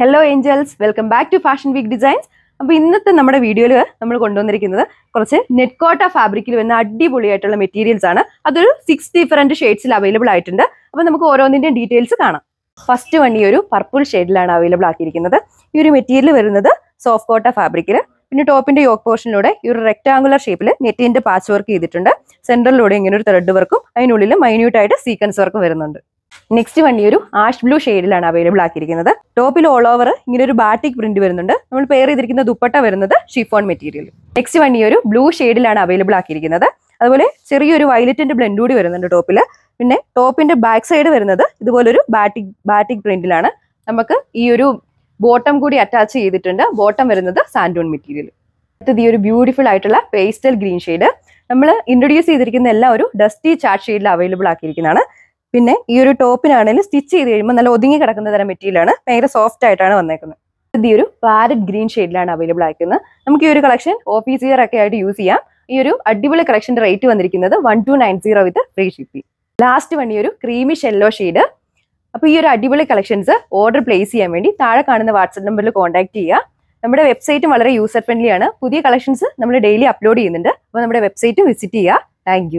hello angels welcome back to fashion week designs അപ്പോൾ ഇന്നത്തെ നമ്മുടെ വീഡിയോയിൽ നമ്മൾ കൊണ്ടുവന്നിരിക്കുന്നത് കുറച്ച് നെറ്റ്കോട്ട ഫാബ്രിക്കിൽ വരുന്ന അടിപൊളിയായിട്ടുള്ള മെറ്റീരിയൽസ് ആണ് അതൊരു സിക്സ് ഡിഫറെന്റ് ഷെയ്ഡ്സിൽ അവൈലബിൾ ആയിട്ടുണ്ട് അപ്പോൾ നമുക്ക് ഓരോന്നിന്റെയും ഡീറ്റെയിൽസ് കാണാം ഫസ്റ്റ് വണ്ണി ഒരു പർപ്പിൾ ഷെയ്ഡിലാണ് അവൈലബിൾ ആക്കിയിരിക്കുന്നത് ഈ ഒരു മെറ്റീരിയൽ വരുന്നത് സോഫ്റ്റ് കോട്ട ഫാബ്രിക്കിൽ പിന്നെ ടോപ്പിന്റെ യോക്ക് പോർഷനിലൂടെ ഈ ഒരു റെക്ടാംഗുലർ ഷേപ്പിൽ നെറ്റിന്റെ പാച്ച് വർക്ക് ചെയ്തിട്ടുണ്ട് സെന്ററിലൂടെ ഇങ്ങനെ ഒരു ത്രെഡ് വർക്കും അതിനുള്ളിൽ മൈന്യൂട്ട് ആയിട്ട് സീക്വൻസ് വർക്കും വരുന്നുണ്ട് നെക്സ്റ്റ് വണ്ടി ഒരു ആഷ് ബ്ലൂ ഷെയ്ഡിലാണ് അവൈലബിൾ ആക്കിയിരിക്കുന്നത് ടോപ്പിൽ ഓൾ ഓവർ ഇങ്ങനെ ഒരു ബാറ്റിക് പ്രിന്റ് വരുന്നുണ്ട് നമ്മൾ പെയർ ചെയ്തിരിക്കുന്ന ദുപ്പട്ട വരുന്നത് ഷിഫോൺ മെറ്റീരിയൽ നെക്സ്റ്റ് വണ്ടി ഒരു ബ്ലൂ ഷെയ്ഡിലാണ് അവൈലബിൾ ആക്കിയിരിക്കുന്നത് അതുപോലെ ചെറിയൊരു വയലറ്റിന്റെ ബ്ലെൻഡ് കൂടി വരുന്നുണ്ട് ടോപ്പിൽ പിന്നെ ടോപ്പിന്റെ ബാക്ക് സൈഡ് വരുന്നത് ഇതുപോലെ ഒരു ബാറ്റിക് ബാറ്റിക് പ്രിന്റിലാണ് നമുക്ക് ഈ ഒരു ബോട്ടം കൂടി അറ്റാച്ച് ചെയ്തിട്ടുണ്ട് ബോട്ടം വരുന്നത് സാൻഡൂൺ മെറ്റീരിയൽ അടുത്തത് ഈ ഒരു ബ്യൂട്ടിഫുൾ ആയിട്ടുള്ള പേസ്റ്റൽ ഗ്രീൻ ഷെയ്ഡ് നമ്മൾ ഇൻട്രൊഡ്യൂസ് ചെയ്തിരിക്കുന്ന എല്ലാം ഒരു ഡസ്റ്റി ചാർട്ട് ഷെയ്ഡിൽ അവൈലബിൾ ആക്കിയിരിക്കുന്നതാണ് പിന്നെ ഈ ഒരു ടോപ്പിനാണെങ്കിൽ സ്റ്റിച്ച് ചെയ്ത് കഴിയുമ്പോൾ നല്ല ഒതുങ്ങി കിടക്കുന്ന തരം മെറ്റീരിയലാണ് ഭയങ്കര സോഫ്റ്റ് ആയിട്ടാണ് വന്നേക്കുന്നത് ഇത് ഈ ഒരു പാരറ്റ് ഗ്രീൻ ഷെയ്ഡിലാണ് അവൈലബിൾ ആയിരിക്കുന്നത് നമുക്ക് ഈ ഒരു കളക്ഷൻ ഓഫീസ് ഇയർ ഒക്കെ ആയിട്ട് യൂസ് ചെയ്യാം ഈ ഒരു അടിപൊളി കളക്ഷൻ്റെ റേറ്റ് വന്നിരിക്കുന്നത് one two nine zero with free shipping last one ഈ ഒരു ക്രീമിഷ് യെല്ലോ ഷെയ്ഡ് അപ്പോൾ ഈ ഒരു അടിപൊളി കളക്ഷൻസ് ഓർഡർ പ്ലേസ് ചെയ്യാൻ വേണ്ടി താഴെ കാണുന്ന വാട്സപ്പ് നമ്പറിൽ കോൺടാക്ട് ചെയ്യുക നമ്മുടെ വെബ്സൈറ്റും വളരെ യൂസർ ഫ്രണ്ട്ലി ആണ് പുതിയ കളക്ഷൻസ് നമ്മൾ ഡെയിലി അപ്ലോഡ് ചെയ്യുന്നുണ്ട് അപ്പോൾ നമ്മുടെ വെബ്സൈറ്റ് വിസിറ്റ് ചെയ്യുക താങ്ക്